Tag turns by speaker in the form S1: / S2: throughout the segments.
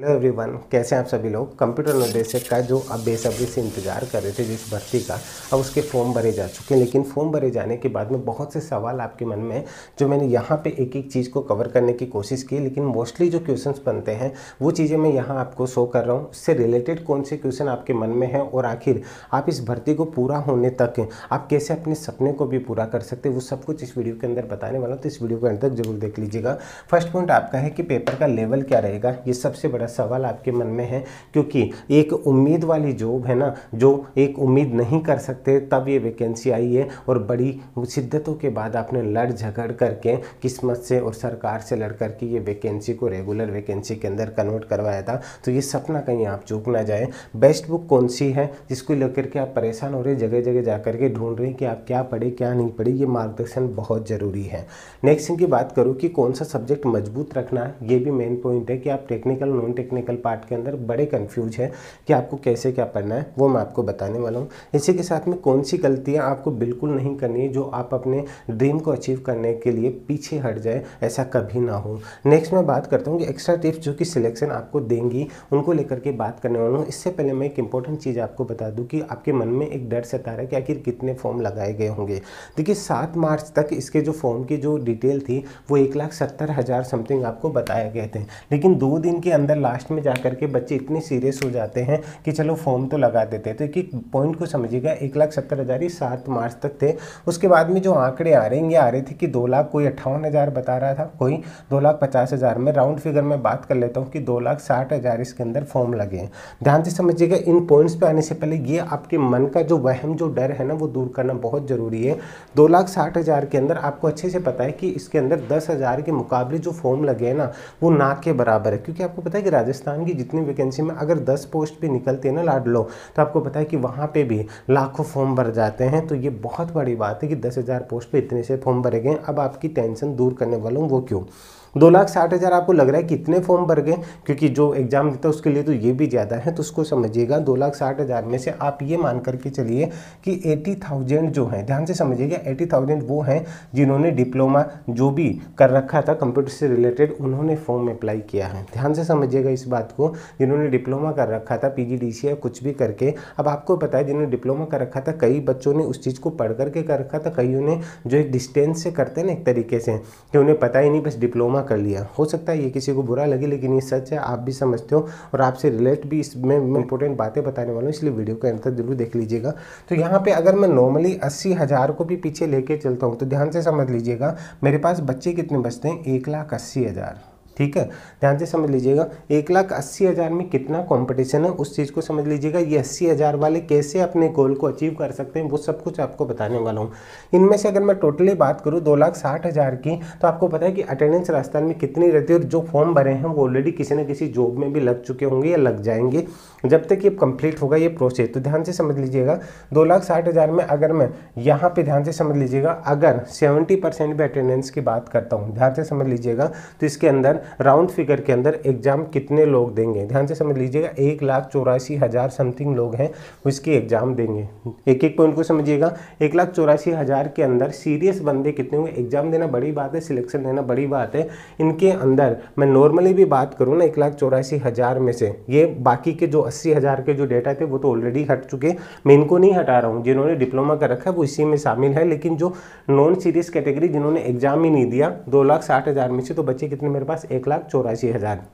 S1: hello everyone कैसे हैं आप सभी लोग कंप्यूटर निर्देशक का जो आप बेसब्री से इंतज़ार कर रहे थे जिस भर्ती का अब उसके फॉर्म भरे जा चुके हैं लेकिन फॉर्म भरे जाने के बाद में बहुत से सवाल आपके मन में जो मैंने यहाँ पे एक एक चीज़ को कवर करने की कोशिश की लेकिन मोस्टली जो क्वेश्चन बनते हैं वो चीज़ें मैं यहाँ आपको शो कर रहा हूँ उससे रिलेटेड कौन से क्वेश्चन आपके मन में है और आखिर आप इस भर्ती को पूरा होने तक आप कैसे अपने सपने को भी पूरा कर सकते वो सब कुछ इस वीडियो के अंदर बताने वाला हूँ तो इस वीडियो को अंदर तक जरूर देख लीजिएगा फर्स्ट पॉइंट आपका है कि पेपर का लेवल क्या रहेगा ये सबसे बड़ा सारा सवाल आपके मन में है क्योंकि एक उम्मीद वाली जॉब है ना जो एक उम्मीद नहीं कर सकते तब ये वैकेंसी आई है और बड़ी शिद्दतों के बाद आपने लड़ झगड़ करके किस्मत से और सरकार से लड़ करके ये वैकेंसी को रेगुलर वैकेंसी के अंदर कन्वर्ट करवाया था तो ये सपना कहीं आप चूक ना जाए बेस्ट बुक कौन सी है जिसको लेकर के आप परेशान हो रहे जगह जगह जा करके ढूंढ रहे हैं कि आप क्या पढ़े क्या नहीं पढ़े ये मार्गदर्शन बहुत ज़रूरी है नेक्स्ट इनकी बात करूँ कि कौन सा सब्जेक्ट मजबूत रखना है ये भी मेन पॉइंट है कि आप टेक्निकल नॉन टेक्निकल पार्ट के अंदर बड़े कंफ्यूज हैं कि आपको कैसे क्या पढ़ना है वो मैं आपको बताने वाला हूँ इसी के साथ में कौन सी गलतियाँ आपको बिल्कुल नहीं करनी है जो आप अपने ड्रीम को अचीव करने के लिए पीछे हट जाए ऐसा कभी ना हो नेक्स्ट मैं बात करता हूँ कि एक्स्ट्रा टिप्स जो कि सिलेक्शन आपको देंगी उनको लेकर के बात करने वाला हूँ इससे पहले मैं एक इंपॉर्टेंट चीज़ आपको बता दूँ कि आपके मन में एक डर सता रहा है कि आखिर कितने फॉर्म लगाए गए होंगे देखिए सात मार्च तक इसके जो फॉर्म की जो डिटेल थी वो एक लाख सत्तर हज़ार समथिंग आपको बताया गए थे लेकिन दो दिन के अंदर लास्ट में जा के बच्चे इतने सीरियस हो जाते हैं कि चलो फॉर्म तो लगा देते हैं तो एक एक पॉइंट को समझिएगा एक लाख सत्तर हज़ार ही सात मार्च तक थे उसके बाद में जो आंकड़े आ रहे हैं ये आ रहे थे कि दो लाख कोई अट्ठावन हज़ार बता रहा था कोई दो लाख पचास हज़ार में राउंड फिगर में बात कर लेता हूँ कि दो लाख साठ हज़ार इसके अंदर फॉर्म लगे हैं ध्यान से समझिएगा इन पॉइंट्स पर आने से पहले ये आपके मन का जो वहम जो डर है ना वो दूर करना बहुत ज़रूरी है दो लाख साठ हज़ार के अंदर आपको अच्छे से पता है कि इसके अंदर दस हज़ार के मुकाबले जो फॉर्म लगे हैं ना वो नाक के बराबर है क्योंकि आपको पता है कि राजस्थान की जितनी वैकेंसी में अगर दस पोस्ट भी निकलती है ना लाडलो तो आपको पता है कि वहाँ पर भी लाखों फॉर्म भर जाते हैं तो ये बहुत बड़ी बात है कि दस पोस्ट पर इतने से फॉर्म भरे गए अब आपकी टेंशन दूर करने वाला हूँ वो क्यों दो लाख साठ हज़ार आपको लग रहा है कितने फॉर्म भर गए क्योंकि जो एग्ज़ाम देता है उसके लिए तो ये भी ज़्यादा है तो उसको समझिएगा दो लाख साठ हज़ार में से आप ये मान करके चलिए कि एटी थाउजेंड जो है ध्यान से समझिएगा एटी थाउजेंड वो हैं जिन्होंने डिप्लोमा जो भी कर रखा था कंप्यूटर से रिलेटेड उन्होंने फॉर्म अप्लाई किया है ध्यान से समझिएगा इस बात को जिन्होंने डिप्लोमा कर रखा था पी या कुछ भी करके अब आपको पता है जिन्होंने डिप्लोमा कर रखा था कई बच्चों ने उस चीज़ को पढ़ करके कर रखा था कईयों ने जो एक डिस्टेंस से करते हैं ना एक तरीके से कि उन्हें पता ही नहीं बस डिप्लोमा कर लिया हो सकता है ये किसी को बुरा लगे लेकिन ये सच है आप भी समझते हो और आपसे रिलेट भी इसमें इंपॉर्टेंट बातें बताने वाला हूँ इसलिए वीडियो का अंतर जरूर देख लीजिएगा तो यहाँ पर अगर मैं नॉर्मली अस्सी हज़ार को भी पीछे लेके चलता हूँ तो ध्यान से समझ लीजिएगा मेरे पास बच्चे कितने बचते हैं एक लाख अस्सी हज़ार ठीक है ध्यान से समझ लीजिएगा एक लाख अस्सी हज़ार में कितना कंपटीशन है उस चीज़ को समझ लीजिएगा ये अस्सी हज़ार वाले कैसे अपने गोल को अचीव कर सकते हैं वो सब कुछ आपको बताने वाला हूँ इनमें से अगर मैं टोटली बात करूँ दो लाख साठ हज़ार की तो आपको पता है कि अटेंडेंस राजस्थान में कितनी रहती है और जो फॉर्म भरे हैं वो ऑलरेडी किसी न किसी जॉब में भी लग चुके होंगे या लग जाएंगे जब तक ये कंप्लीट होगा ये प्रोसेस तो ध्यान से समझ लीजिएगा दो लाख साठ हज़ार में अगर मैं यहाँ पे ध्यान से समझ लीजिएगा अगर सेवेंटी परसेंट भी अटेंडेंस की बात करता हूँ ध्यान से समझ लीजिएगा तो इसके अंदर राउंड फिगर के अंदर एग्जाम कितने लोग देंगे ध्यान से समझ लीजिएगा एक लाख चौरासी हज़ार समथिंग लोग हैं उसकी एग्ज़ाम देंगे एक एक पॉइंट को समझिएगा एक लाख चौरासी हज़ार के अंदर सीरियस बंदे कितने होंगे एग्ज़ाम देना बड़ी बात है सिलेक्शन देना बड़ी बात है इनके अंदर मैं नॉर्मली भी बात करूँ ना एक लाख चौरासी हज़ार में से ये बाकी के जो अस्सी हज़ार के जो डेटा थे वो तो ऑलरेडी हट चुके मैं इनको नहीं हटा रहा हूँ जिन्होंने डिप्लोमा कर रखा है वो इसी में शामिल है लेकिन जो नॉन सीरियस कैटेगरी जिन्होंने एग्ज़ाम ही नहीं दिया दो लाख साठ हज़ार में से तो बच्चे कितने मेरे पास एक लाख चौरासी हज़ार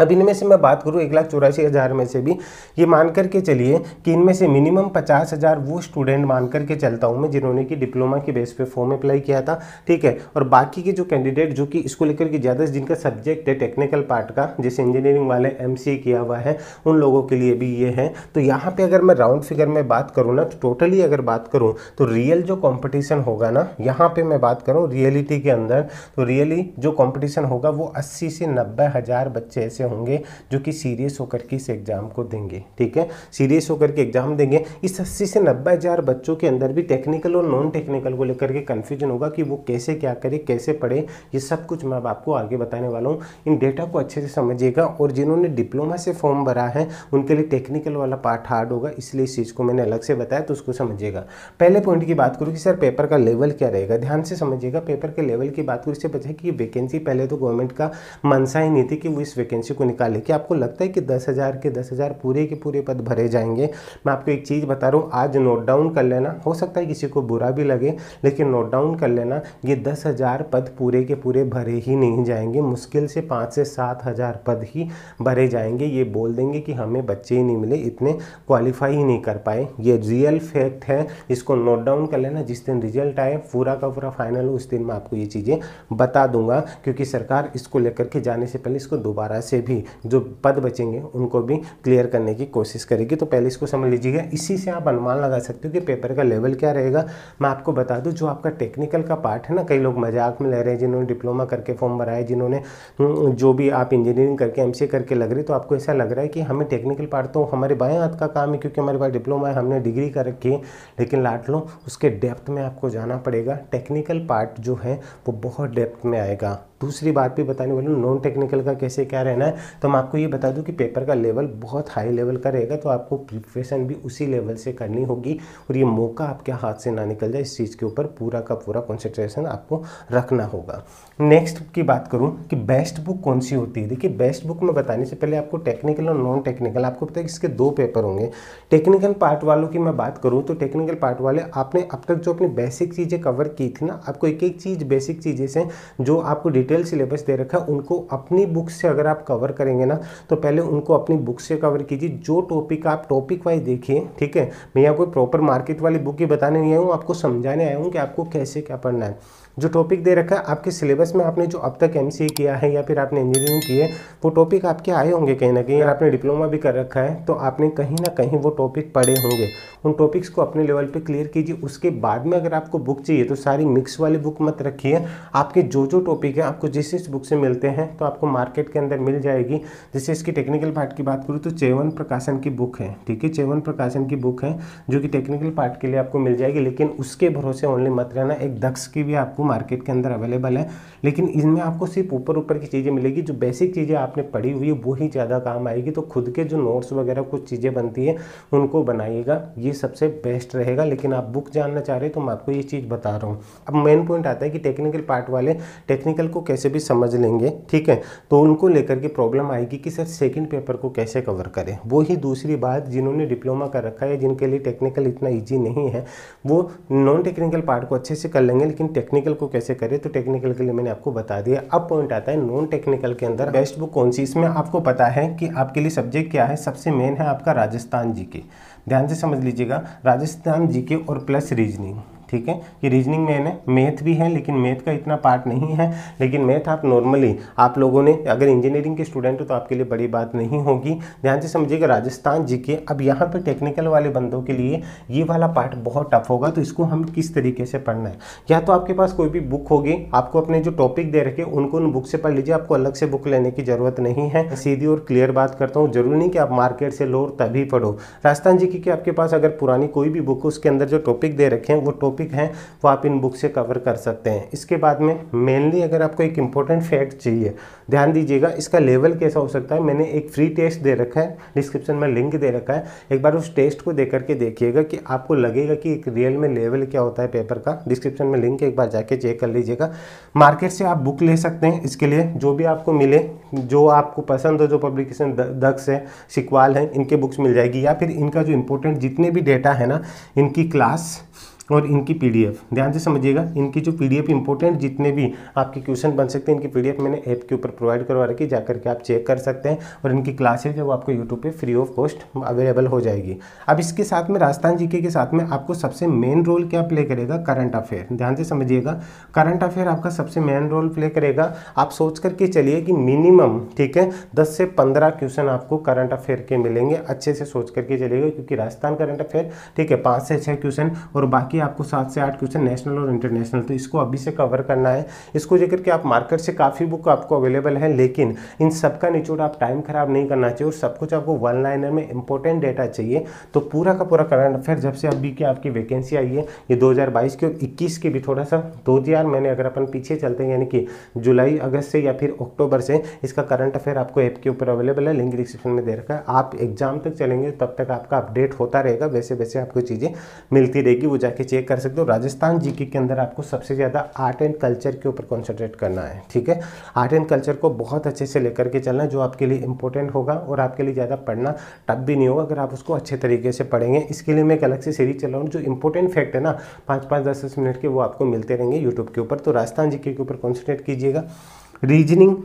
S1: अब इनमें से मैं बात करूँ एक लाख चौरासी हज़ार में से भी ये मान कर के चलिए कि इनमें से मिनिमम पचास हज़ार वो स्टूडेंट मान कर के चलता हूँ मैं जिन्होंने कि डिप्लोमा के बेस पे फॉर्म अप्लाई किया था ठीक है और बाकी के जो कैंडिडेट जो कि इसको लेकर के ज़्यादा जिनका सब्जेक्ट है टेक्निकल पार्ट का जैसे इंजीनियरिंग वाले एम किया हुआ है उन लोगों के लिए भी ये है तो यहाँ पर अगर मैं राउंड फिगर में बात करूँ ना तो टोटली अगर बात करूँ तो रियल जो कॉम्पिटिशन होगा ना यहाँ पर मैं बात करूँ रियलिटी के अंदर तो रियली जो कॉम्पिटिशन होगा वो अस्सी से नब्बे हज़ार बच्चे ऐसे होंगे जो कि सीरियस होकर के इस एग्ज़ाम को देंगे ठीक है सीरियस होकर के एग्ज़ाम देंगे इस अस्सी से नब्बे हज़ार बच्चों के अंदर भी टेक्निकल और नॉन टेक्निकल को लेकर के कन्फ्यूजन होगा कि वो कैसे क्या करे कैसे पढ़े ये सब कुछ मैं अब आपको आगे बताने वाला हूँ इन डेटा को अच्छे से समझिएगा और जिन्होंने डिप्लोमा से फॉर्म भरा है उनके लिए टेक्निकल वाला पार्ट हार्ड होगा इसलिए इस चीज़ को मैंने अलग से बताया तो उसको समझिएगा पहले पॉइंट की बात करूँ कि सर पेपर का लेवल क्या रहेगा ध्यान से समझिएगा पेपर के लेवल की बात करूँ इससे बचा कि वैकेंसी पहले तो गवर्नमेंट का मनसा ही नहीं थी कि वो इस वैकेंसी को निकाले कि आपको लगता है कि दस हज़ार के दस हज़ार पूरे के पूरे पद भरे जाएंगे मैं आपको एक चीज़ बता रहा हूँ आज नोट डाउन कर लेना हो सकता है किसी को बुरा भी लगे लेकिन नोट डाउन कर लेना ये दस हज़ार पद पूरे के पूरे भरे ही नहीं जाएंगे मुश्किल से पाँच से सात हज़ार पद ही भरे जाएंगे ये बोल देंगे कि हमें बच्चे ही नहीं मिले इतने क्वालिफाई ही नहीं कर पाए ये रियल फैक्ट है इसको नोट डाउन कर लेना जिस दिन रिजल्ट आए पूरा का पूरा फाइनल हो उस दिन मैं आपको ये चीज़ें बता दूंगा क्योंकि सरकार इसको लेकर के जाने से पहले इसको दोबारा से भी जो पद बचेंगे उनको भी क्लियर करने की कोशिश करेगी तो पहले इसको समझ लीजिएगा इसी से आप अनुमान लगा सकते हो कि पेपर का लेवल क्या रहेगा मैं आपको बता दूँ जो आपका टेक्निकल का पार्ट है ना कई लोग मजाक में ले रहे हैं जिन्होंने डिप्लोमा करके फॉर्म भराए जिन्होंने हम्म, जो भी आप इंजीनियरिंग करके एम करके लग रही तो आपको ऐसा लग रहा है कि हमें टेक्निकल पार्ट तो हमारे बाएँ हाथ का काम है क्योंकि हमारे पास डिप्लोमा है हमने डिग्री कर रखी है लेकिन लाट लो उसके डेप्थ में आपको जाना पड़ेगा टेक्निकल पार्ट जो है वो बहुत डेप्थ में आएगा दूसरी बात भी बताने वाली हूँ नॉन टेक्निकल का कैसे क्या रहना है तो मैं आपको ये बता दूँ कि पेपर का लेवल बहुत हाई लेवल का रहेगा तो आपको प्रिपरेशन भी उसी लेवल से करनी होगी और ये मौका आपके हाथ से ना निकल जाए इस चीज़ के ऊपर पूरा का पूरा कॉन्सेंट्रेशन आपको रखना होगा नेक्स्ट की बात करूँ कि बेस्ट बुक कौन सी होती है देखिए बेस्ट बुक में बताने से पहले आपको टेक्निकल और नॉन टेक्निकल आपको पता है इसके दो पेपर होंगे टेक्निकल पार्ट वालों की मैं बात करूँ तो टेक्निकल पार्ट वाले आपने अब तक जो अपनी बेसिक चीज़ें कवर की थी ना आपको एक एक चीज़ बेसिक चीज़ें से जो आपको डिटेल सिलेबस दे रखा है उनको अपनी बुक से अगर आप कवर कवर करेंगे ना तो पहले उनको अपनी बुक से कवर कीजिए जो टॉपिक आप टॉपिक वाइज देखिए ठीक है मैं कोई प्रॉपर मार्केट वाली बुक ही बताने नहीं आया हूँ आपको समझाने आया हूँ कि आपको कैसे क्या पढ़ना है जो टॉपिक दे रखा है आपके सिलेबस में आपने जो अब तक एम किया है या फिर आपने इंजीनियरिंग की है वो टॉपिक आपके आए होंगे कहीं ना कहीं आपने डिप्लोमा भी कर रखा है तो आपने कहीं ना कहीं वो टॉपिक पढ़े होंगे उन टॉपिक्स को अपने लेवल पर क्लियर कीजिए उसके बाद में अगर आपको बुक चाहिए तो सारी मिक्स वाली बुक मत रखिए आपके जो जो टॉपिक है आपको जिस जिस बुक से मिलते हैं तो आपको मार्केट के अंदर मिल जाएगी जैसे इसकी टेक्निकल पार्ट की बात करूँ तो चेवन प्रकाशन की बुक है ठीक है चेवन प्रकाशन की बुक है जो कि टेक्निकल पार्ट के लिए आपको मिल जाएगी लेकिन उसके भरोसे ओनली मत रहना एक दक्ष की भी आपको मार्केट के अंदर अवेलेबल है लेकिन इनमें आपको सिर्फ ऊपर ऊपर की चीज़ें मिलेगी जो बेसिक चीज़ें आपने पढ़ी हुई है वो ही ज़्यादा काम आएगी तो खुद के जो नोट्स वगैरह कुछ चीज़ें बनती हैं उनको बनाइएगा ये सबसे बेस्ट रहेगा लेकिन आप बुक जानना चाह रहे हो तो मैं आपको ये चीज़ बता रहा हूँ अब मेन पॉइंट आता है कि टेक्निकल पार्ट वाले टेक्निकल को कैसे भी समझ लेंगे ठीक है तो उनको लेकर के प्रॉब्लम आएगी कि सर सेकेंड पेपर को कैसे कवर करें वो दूसरी बात जिन्होंने डिप्लोमा कर रखा है जिनके लिए टेक्निकल इतना ईजी नहीं है वो नॉन टेक्निकल पार्ट को अच्छे से कर लेंगे लेकिन टेक्निकल को कैसे करें तो टेक्निकल के लिए मैंने आपको बता दिया अब पॉइंट आता है नॉन टेक्निकल के अंदर बेस्ट बुक कौन सी इसमें आपको पता है कि आपके लिए सब्जेक्ट क्या है सबसे मेन है आपका राजस्थान जी ध्यान से समझ लीजिएगा राजस्थान जी और प्लस रीजनिंग ठीक है ये रीजनिंग में है मैथ भी है लेकिन मैथ का इतना पार्ट नहीं है लेकिन मैथ आप नॉर्मली आप लोगों ने अगर इंजीनियरिंग के स्टूडेंट हो तो आपके लिए बड़ी बात नहीं होगी ध्यान से समझिएगा राजस्थान जी के अब यहाँ पर टेक्निकल वाले बंदों के लिए ये वाला पार्ट बहुत टफ होगा तो इसको हम किस तरीके से पढ़ना है या तो आपके पास कोई भी बुक होगी आपको अपने जो टॉपिक दे रखे उनको उन बुक से पढ़ लीजिए आपको अलग से बुक लेने की जरूरत नहीं है सीधी और क्लियर बात करता हूँ जरूरी नहीं कि आप मार्केट से लो तभी पढ़ो राजस्थान जी की आपके पास अगर पुरानी कोई भी बुक उसके अंदर जो टॉपिक दे रखे हैं वो टॉपिक टॉपिक हैं वो आप इन बुक से कवर कर सकते हैं इसके बाद में मेनली अगर आपको एक इंपॉर्टेंट फैक्ट चाहिए ध्यान दीजिएगा इसका लेवल कैसा हो सकता है मैंने एक फ्री टेस्ट दे रखा है डिस्क्रिप्शन में लिंक दे रखा है एक बार उस टेस्ट को दे करके देखिएगा कि आपको लगेगा कि एक रियल में लेवल क्या होता है पेपर का डिस्क्रिप्शन में लिंक एक बार जाके चेक कर लीजिएगा मार्केट से आप बुक ले सकते हैं इसके लिए जो भी आपको मिले जो आपको पसंद हो जो पब्लिकेशन दक्ष है सिकवाल है इनके बुक्स मिल जाएगी या फिर इनका जो इंपॉर्टेंट जितने भी डेटा है ना इनकी क्लास और इनकी पीडीएफ ध्यान से समझिएगा इनकी जो पीडीएफ इंपॉर्टेंट जितने भी आपके क्वेश्चन बन सकते हैं इनकी पीडीएफ मैंने ऐप के ऊपर प्रोवाइड करवा रखी जा करके आप चेक कर सकते हैं और इनकी क्लासेज है वो आपको यूट्यूब पर फ्री ऑफ कॉस्ट अवेलेबल हो जाएगी अब इसके साथ में राजस्थान जीके के साथ में आपको सबसे मेन रोल क्या प्ले करेगा करंट अफेयर ध्यान से समझिएगा करंट अफेयर आपका सबसे मेन रोल प्ले करेगा आप सोच करके चलिए कि मिनिमम ठीक है दस से पंद्रह क्वेश्चन आपको करंट अफेयर के मिलेंगे अच्छे से सोच करके चलिएगा क्योंकि राजस्थान करंट अफेयर ठीक है पाँच से छः क्वेश्चन और बाकी बाकी आपको सात से आठ क्वेश्चन नेशनल और इंटरनेशनल तो इसको अभी से कवर करना है इसको जिक्र के आप मार्केट से काफ़ी बुक आपको अवेलेबल है लेकिन इन सबका निचोड़ आप टाइम खराब नहीं करना चाहिए और सब कुछ आपको वन लाइनर में इंपॉर्टेंट डेटा चाहिए तो पूरा का पूरा करंट अफेयर जब से अभी की आपकी वैकेंसी आई है ये दो के और इक्कीस की भी थोड़ा सा दो हजार मैंने अगर अपन पीछे चलते हैं यानी कि जुलाई अगस्त से या फिर अक्टूबर से इसका करंट अफेयर आपको ऐप के ऊपर अवेलेबल है लिंक डिस्क्रिप्शन में दे रखा है आप एग्जाम तक चलेंगे तब तक आपका अपडेट होता रहेगा वैसे वैसे आपको चीज़ें मिलती रहेगी वो जाके चेक कर सकते हो राजस्थान जीके के अंदर आपको सबसे ज़्यादा आर्ट एंड कल्चर के ऊपर कॉन्सेंट्रेट करना है ठीक है आर्ट एंड कल्चर को बहुत अच्छे से लेकर के चलना जो आपके लिए इंपॉर्टेंट होगा और आपके लिए ज़्यादा पढ़ना टफ भी नहीं होगा अगर आप उसको अच्छे तरीके से पढ़ेंगे इसके लिए मैं एक अलग से सीरीज चला हूँ जो इंपॉर्टेंट फैक्ट है ना पाँच पाँच दस दस मिनट के वो आपको मिलते रहेंगे यूट्यूब के ऊपर तो राजस्थान जी के ऊपर कॉन्सेंट्रेट कीजिएगा रीजनिंग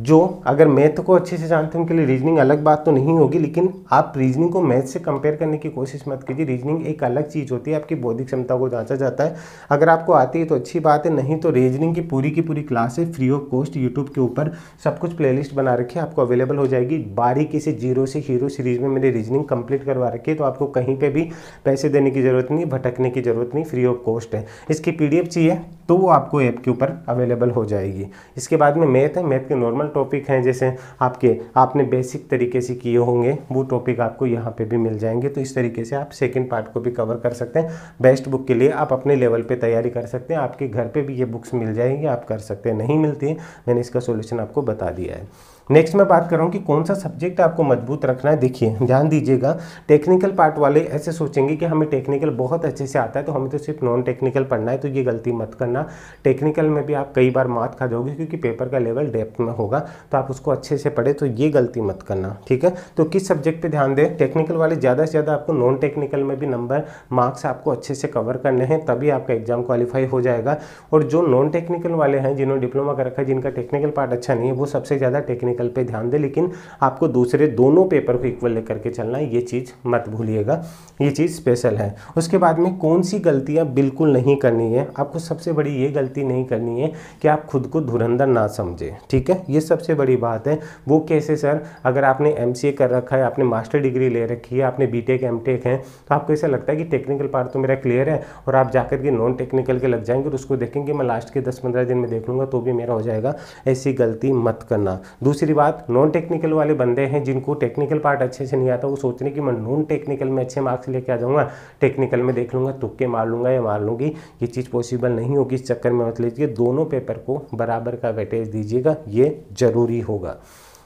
S1: जो अगर मैथ तो को अच्छे से जानते हैं उनके लिए रीजनिंग अलग बात तो नहीं होगी लेकिन आप रीजनिंग को मैथ से कंपेयर करने की कोशिश मत कीजिए रीजनिंग एक अलग चीज़ होती है आपकी बौद्धिक क्षमता को जांचा जाता है अगर आपको आती है तो अच्छी बात है नहीं तो रीजनिंग की पूरी की पूरी क्लास है फ्री ऑफ कॉस्ट यूट्यूब के ऊपर सब कुछ प्ले बना रखी है आपको अवेलेबल हो जाएगी बारीकी से जीरो से हीरो सीरीज में मेरी रीजनिंग कंप्लीट करवा रखी है तो आपको कहीं पर भी पैसे देने की ज़रूरत नहीं भटकने की ज़रूरत नहीं फ्री ऑफ कॉस्ट है इसकी पी चाहिए तो वो आपको ऐप के ऊपर अवेलेबल हो जाएगी इसके बाद में मैथ है मैथ के नॉर्मल नॉर्मल टॉपिक हैं जैसे आपके आपने बेसिक तरीके से किए होंगे वो टॉपिक आपको यहाँ पे भी मिल जाएंगे तो इस तरीके से आप सेकेंड पार्ट को भी कवर कर सकते हैं बेस्ट बुक के लिए आप अपने लेवल पर तैयारी कर सकते हैं आपके घर पर भी ये बुक्स मिल जाएंगी आप कर सकते हैं नहीं मिलती मैंने इसका सोल्यूशन आपको बता दिया है नेक्स्ट मैं बात कर रहा हूँ कि कौन सा सब्जेक्ट आपको मजबूत रखना है देखिए ध्यान दीजिएगा टेक्निकल पार्ट वाले ऐसे सोचेंगे कि हमें टेक्निकल बहुत अच्छे से आता है तो हमें तो सिर्फ नॉन टेक्निकल पढ़ना है तो ये गलती मत करना टेक्निकल में भी आप कई बार मात खा जाओगे क्योंकि पेपर का लेवल डेप्थ में होगा तो आप उसको अच्छे से पढ़े तो ये गलती मत करना ठीक है तो किस सब्जेक्ट पर ध्यान दें टेक्निकल वाले ज़्यादा से ज़्यादा आपको नॉन टेक्निकल में भी नंबर मार्क्स आपको अच्छे से कवर करने हैं तभी आपका एग्जाम क्वालिफाई हो जाएगा और जो नॉन टेक्निकल वाले हैं जिन्होंने डिप्लोमा कर रखा है जिनका टेक्निकल पार्ट अच्छा नहीं है वो सबसे ज़्यादा टेक्निकल टेक्निकल पे ध्यान दें लेकिन आपको दूसरे दोनों पेपर को इक्वल लेकर के चलना ये चीज़ मत भूलिएगा ये चीज़ स्पेशल है उसके बाद में कौन सी गलतियाँ बिल्कुल नहीं करनी है आपको सबसे बड़ी ये गलती नहीं करनी है कि आप खुद को धुरंधर ना समझें ठीक है ये सबसे बड़ी बात है वो कैसे सर अगर आपने एम कर रखा है आपने मास्टर डिग्री ले रखी है आपने बी टेक है तो आपको ऐसा लगता है कि टेक्निकल पार्ट तो मेरा क्लियर है और आप जाकर के नॉन टेक्निकल के लग जाएंगे और उसको देखेंगे मैं लास्ट के दस पंद्रह दिन में देख लूँगा तो भी मेरा हो जाएगा ऐसी गलती मत करना दूसरी दूसरी बात नॉन टेक्निकल वाले बंदे हैं जिनको टेक्निकल पार्ट अच्छे से नहीं आता वो सोचने कि मैं नॉन टेक्निकल में अच्छे मार्क्स लेके आ जाऊँगा टेक्निकल में देख लूँगा तुक्के मार लूँगा या मार लूँगी ये चीज़ पॉसिबल नहीं होगी इस चक्कर में मत लीजिए दोनों पेपर को बराबर का वेटेज दीजिएगा ये ज़रूरी होगा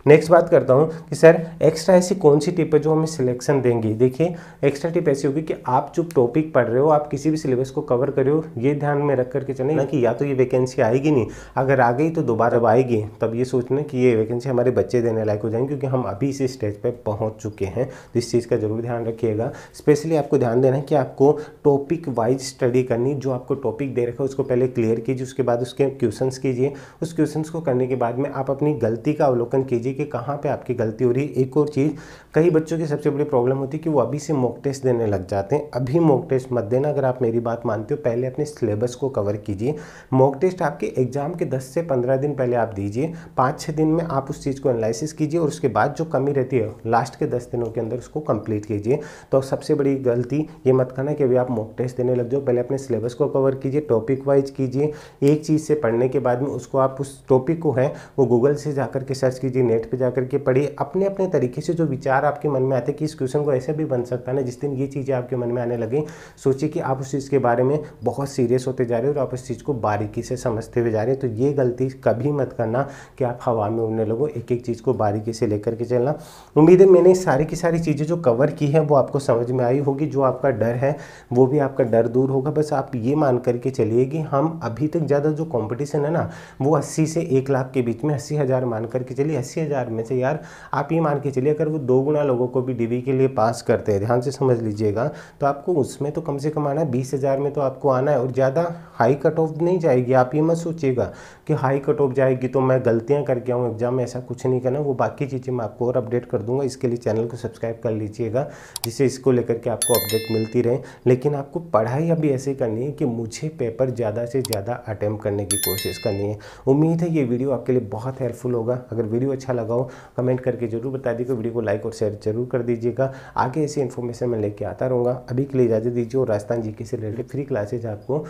S1: नेक्स्ट बात करता हूँ कि सर एक्स्ट्रा ऐसी कौन सी टिप है जो हमें सिलेक्शन देंगी देखिए एक्स्ट्रा टिप ऐसी होगी कि आप जो टॉपिक पढ़ रहे हो आप किसी भी सिलेबस को कवर करे हो ये ध्यान में रख करके चले ना कि या तो ये वैकेंसी आएगी नहीं अगर आ गई तो दोबारा आएगी तब ये सोचना कि ये वैकेंसी हमारे बच्चे देने लायक हो जाएंगे क्योंकि हम अभी इस स्टेज पर पहुँच चुके हैं तो इस चीज़ का जरूर ध्यान रखिएगा स्पेशली आपको ध्यान देना है कि आपको टॉपिक वाइज स्टडी करनी जो आपको टॉपिक दे रखा है उसको पहले क्लियर कीजिए उसके बाद उसके क्वेश्चन कीजिए उस क्वेश्चन को करने के बाद में आप अपनी गलती का अवलोकन कीजिए कि कहाँ पे आपकी गलती हो रही है एक और चीज़ कई बच्चों की सबसे बड़ी प्रॉब्लम होती है कि वो अभी से मॉक टेस्ट देने लग जाते हैं अभी मॉक टेस्ट मत देना अगर आप मेरी बात मानते हो पहले अपने सिलेबस को कवर कीजिए मॉक टेस्ट आपके एग्जाम के दस से पंद्रह दिन पहले आप दीजिए पाँच छः दिन में आप उस चीज़ को एनालिसिस कीजिए और उसके बाद जो कमी रहती है लास्ट के दस दिनों के अंदर उसको कंप्लीट कीजिए तो सबसे बड़ी गलती ये मत करना कि अभी आप मॉक टेस्ट देने लग जाओ पहले अपने सिलेबस को कवर कीजिए टॉपिक वाइज कीजिए एक चीज़ से पढ़ने के बाद में उसको आप उस टॉपिक को है वो गूगल से जाकर के सर्च कीजिए नेट पे जाकर के पढ़िए अपने अपने तरीके से जो विचार आपके मन में आते हैं कि इस क्वेश्चन को ऐसे भी बन सकता है ना जिस दिन ये चीज़ें आपके मन में आने लगें सोचिए कि आप उस चीज़ के बारे में बहुत सीरियस होते जा रहे हो और आप उस चीज़ को बारीकी से समझते हुए जा रहे हैं तो ये गलती कभी मत करना कि आप हवा में उड़ने लगो एक एक चीज़ को बारीकी से लेकर के चलना उम्मीद है मैंने सारी की सारी चीज़ें जो कवर की है वो आपको समझ में आई होगी जो आपका डर है वो भी आपका डर दूर होगा बस आप ये मान करके चलिए कि हम अभी तक ज़्यादा जो कॉम्पिटिशन है ना वो अस्सी से एक लाख के बीच में अस्सी हज़ार मान करके चलिए अस्सी हज़ार में से यार आप ये मान के चलिए अगर वो दो गुना लोगों को भी डिग्री के लिए पास करते हैं ध्यान से समझ लीजिएगा तो आपको उसमें तो कम से कम आना बीस हज़ार में तो आपको आना है और ज़्यादा हाई कट ऑफ नहीं जाएगी आप ये मत सोचिएगा कि हाई कट ऑफ जाएगी तो मैं गलतियाँ करके आऊँ एग्जाम में ऐसा कुछ नहीं करना वो बाकी चीज़ें मैं आपको और अपडेट कर दूंगा इसके लिए चैनल को सब्सक्राइब कर लीजिएगा जिससे इसको लेकर के आपको अपडेट मिलती रहे लेकिन आपको पढ़ाई अभी ऐसे करनी है कि मुझे पेपर ज़्यादा से ज़्यादा अटैम्प्ट करने की कोशिश करनी है उम्मीद है ये वीडियो आपके लिए बहुत हेल्पफुल होगा अगर वीडियो अच्छा लगा हो कमेंट करके जरूर बता दीजिए वीडियो को लाइक और शेयर जरूर कर दीजिएगा आगे ऐसी इन्फॉर्मेशन मैं लेके आता रहूँगा अभी के लिए इजाज़त दीजिए और राजस्थान जी के से रिलेटेड फ्री क्लासेज आपको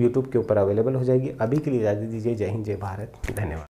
S1: यूट्यूब के ऊपर अवेलेबल हो जाएगी अभी के लिए इजाज़त दीजिए जय हिंद जय भारत धन्यवाद